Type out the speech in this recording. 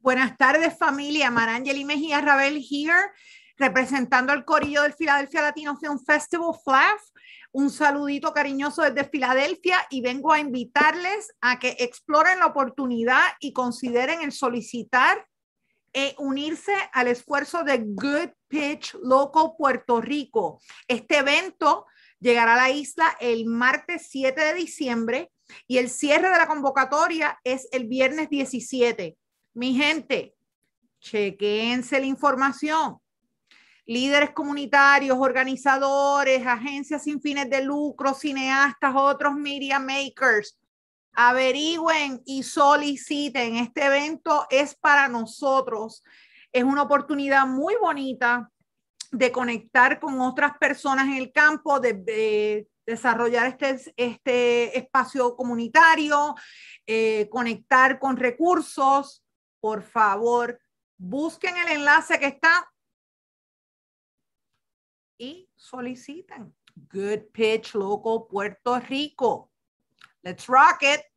Buenas tardes, familia. Marangeli Mejía Rabel here, representando al corillo del Filadelfia Latino Film Festival, FLAF. Un saludito cariñoso desde Filadelfia y vengo a invitarles a que exploren la oportunidad y consideren el solicitar e unirse al esfuerzo de Good Pitch Loco Puerto Rico. Este evento llegará a la isla el martes 7 de diciembre y el cierre de la convocatoria es el viernes 17. Mi gente, chequense la información. Líderes comunitarios, organizadores, agencias sin fines de lucro, cineastas, otros media makers, averigüen y soliciten. Este evento es para nosotros. Es una oportunidad muy bonita de conectar con otras personas en el campo, de, desarrollar este, este, espacio comunitario, eh, conectar con recursos, por favor, busquen el enlace que está y soliciten. Good Pitch loco Puerto Rico. Let's rock it.